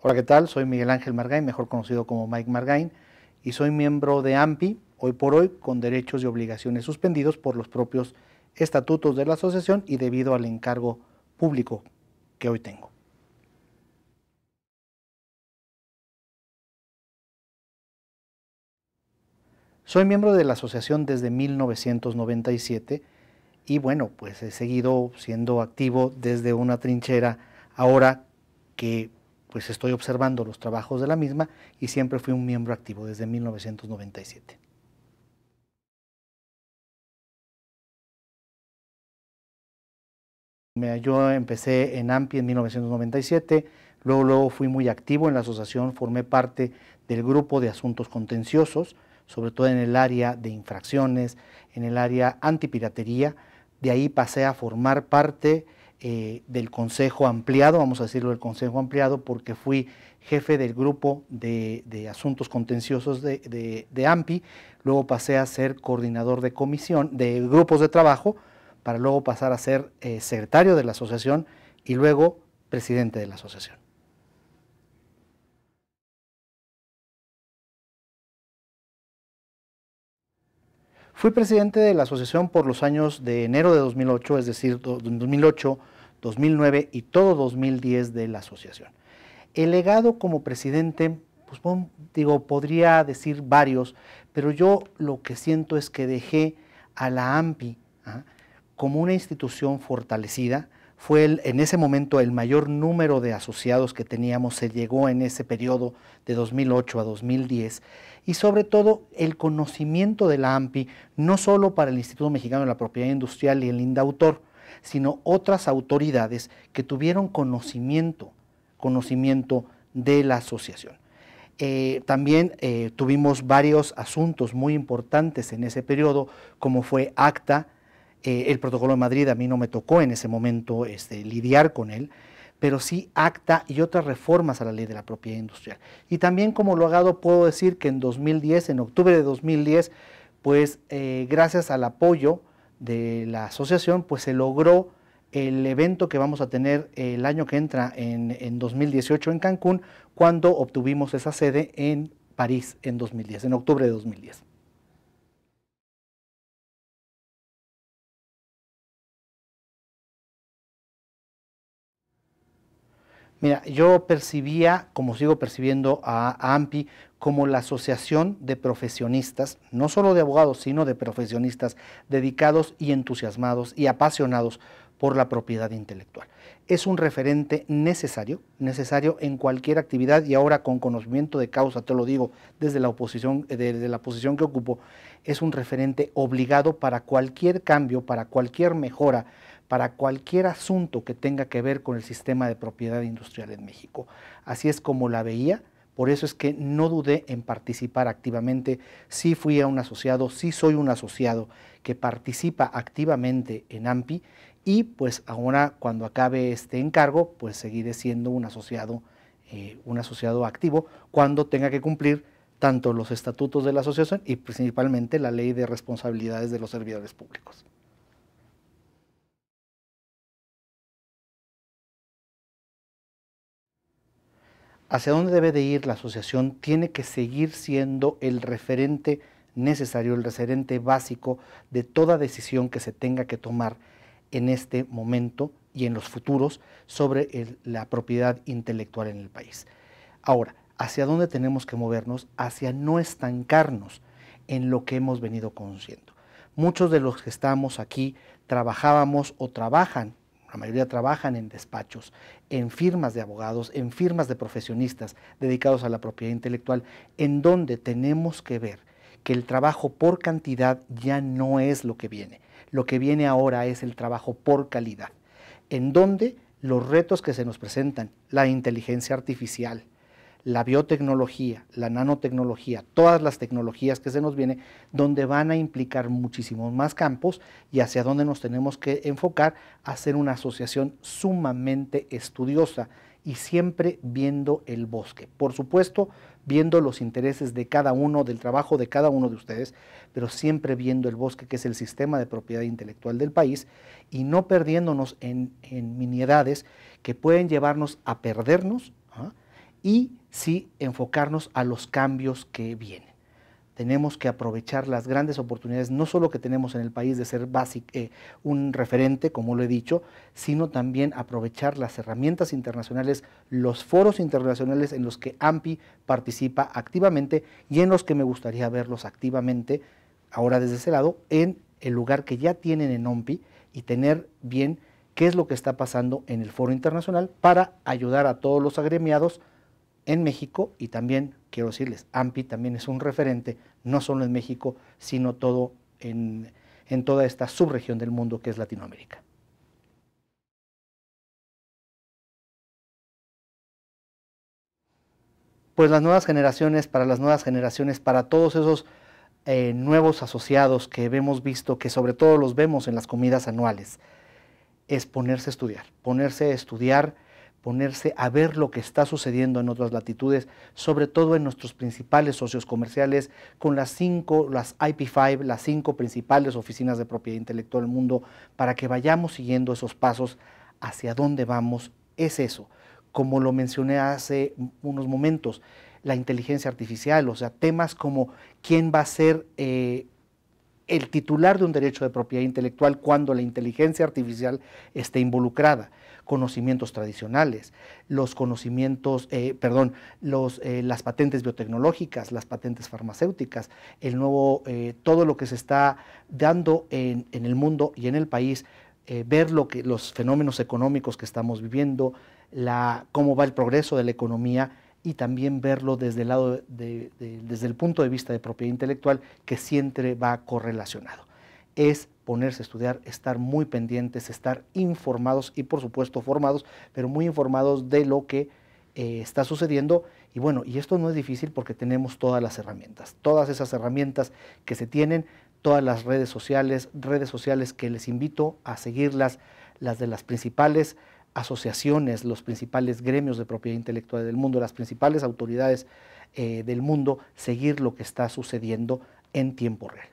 Hola, ¿qué tal? Soy Miguel Ángel Margain, mejor conocido como Mike Margain, y soy miembro de AMPI, hoy por hoy, con derechos y obligaciones suspendidos por los propios estatutos de la asociación y debido al encargo público que hoy tengo. Soy miembro de la asociación desde 1997 y bueno, pues he seguido siendo activo desde una trinchera ahora que pues estoy observando los trabajos de la misma y siempre fui un miembro activo desde 1997. Yo empecé en AMPI en 1997, luego, luego fui muy activo en la asociación, formé parte del grupo de asuntos contenciosos, sobre todo en el área de infracciones, en el área antipiratería. De ahí pasé a formar parte eh, del Consejo Ampliado, vamos a decirlo del Consejo Ampliado, porque fui jefe del grupo de, asuntos contenciosos de, de, AMPI, luego pasé a ser coordinador de comisión, de grupos de trabajo, para luego pasar a ser eh, secretario de la asociación y luego presidente de la asociación. Fui presidente de la asociación por los años de enero de 2008, es decir, 2008, 2009 y todo 2010 de la asociación. El legado como presidente, pues digo, podría decir varios, pero yo lo que siento es que dejé a la AMPI ¿ah? como una institución fortalecida, fue en ese momento el mayor número de asociados que teníamos, se llegó en ese periodo de 2008 a 2010 y sobre todo el conocimiento de la AMPI, no solo para el Instituto Mexicano de la Propiedad Industrial y el INDAUTOR, sino otras autoridades que tuvieron conocimiento, conocimiento de la asociación. Eh, también eh, tuvimos varios asuntos muy importantes en ese periodo, como fue ACTA, eh, el protocolo de Madrid a mí no me tocó en ese momento este, lidiar con él, pero sí acta y otras reformas a la ley de la propiedad industrial. Y también como lo dado, puedo decir que en 2010, en octubre de 2010, pues eh, gracias al apoyo de la asociación, pues se logró el evento que vamos a tener el año que entra en, en 2018 en Cancún, cuando obtuvimos esa sede en París en 2010, en octubre de 2010. Mira, yo percibía, como sigo percibiendo a, AMPI, como la asociación de profesionistas, no solo de abogados, sino de profesionistas dedicados y entusiasmados y apasionados por la propiedad intelectual. Es un referente necesario, necesario en cualquier actividad y ahora con conocimiento de causa, te lo digo desde la oposición, desde eh, la posición que ocupo, es un referente obligado para cualquier cambio, para cualquier mejora para cualquier asunto que tenga que ver con el sistema de propiedad industrial en México. Así es como la veía, por eso es que no dudé en participar activamente, sí fui a un asociado, sí soy un asociado que participa activamente en AMPI y pues ahora cuando acabe este encargo, pues seguiré siendo un asociado, eh, un asociado activo cuando tenga que cumplir tanto los estatutos de la asociación y principalmente la ley de responsabilidades de los servidores públicos. hacia dónde debe de ir la asociación tiene que seguir siendo el referente necesario, el referente básico de toda decisión que se tenga que tomar en este momento y en los futuros sobre la propiedad intelectual en el país. Ahora, ¿hacia dónde tenemos que movernos? Hacia no estancarnos en lo que hemos venido conociendo. Muchos de los que estamos aquí trabajábamos o trabajan la mayoría trabajan en despachos, en firmas de abogados, en firmas de profesionistas dedicados a la propiedad intelectual, en donde tenemos que ver que el trabajo por cantidad ya no es lo que viene. Lo que viene ahora es el trabajo por calidad, en donde los retos que se nos presentan, la inteligencia artificial, la biotecnología, la nanotecnología, todas las tecnologías que se nos vienen, donde van a implicar muchísimos más campos y hacia dónde nos tenemos que enfocar hacer una asociación sumamente estudiosa y siempre viendo el bosque. Por supuesto, viendo los intereses de cada uno, del trabajo de cada uno de ustedes, pero siempre viendo el bosque, que es el sistema de propiedad intelectual del país, y no perdiéndonos en, en miniedades que pueden llevarnos a perdernos. ¿ah? y sí enfocarnos a los cambios que vienen. Tenemos que aprovechar las grandes oportunidades, no solo que tenemos en el país de ser eh, un referente, como lo he dicho, sino también aprovechar las herramientas internacionales, los foros internacionales en los que AMPI participa activamente y en los que me gustaría verlos activamente, ahora desde ese lado, en el lugar que ya tienen en OMPI y tener bien qué es lo que está pasando en el foro internacional para ayudar a todos los agremiados en México y también, quiero decirles, AMPI también es un referente, no solo en México, sino todo en, en toda esta subregión del mundo que es Latinoamérica. Pues las nuevas generaciones, para las nuevas generaciones, para todos esos eh, nuevos asociados que hemos visto, que sobre todo los vemos en las comidas anuales, es ponerse a estudiar, ponerse a estudiar ponerse a ver lo que está sucediendo en otras latitudes, sobre todo en nuestros principales socios comerciales, con las cinco, las IP5, las cinco principales oficinas de propiedad intelectual del mundo, para que vayamos siguiendo esos pasos hacia dónde vamos, es eso. Como lo mencioné hace unos momentos, la inteligencia artificial, o sea, temas como quién va a ser eh, el titular de un derecho de propiedad intelectual cuando la inteligencia artificial esté involucrada. Conocimientos tradicionales, los conocimientos, eh, perdón, eh, las patentes biotecnológicas, las patentes farmacéuticas, el nuevo, eh, todo lo que se está dando en, el mundo y en el país, ver lo que, los fenómenos económicos que estamos viviendo, la, cómo va el progreso de la economía y también verlo desde el, lado desde el punto de vista de propiedad intelectual que siempre va correlacionado. Es ponerse a estudiar, estar muy pendientes, estar informados y por supuesto formados, pero muy informados de lo que eh, está sucediendo. Y bueno, y esto no es difícil porque tenemos todas las herramientas, todas esas herramientas que se tienen, todas las redes sociales, redes sociales que les invito a seguirlas, las de las principales, asociaciones, los principales gremios de propiedad intelectual del mundo, las principales autoridades eh, del mundo, seguir lo que está sucediendo en tiempo real.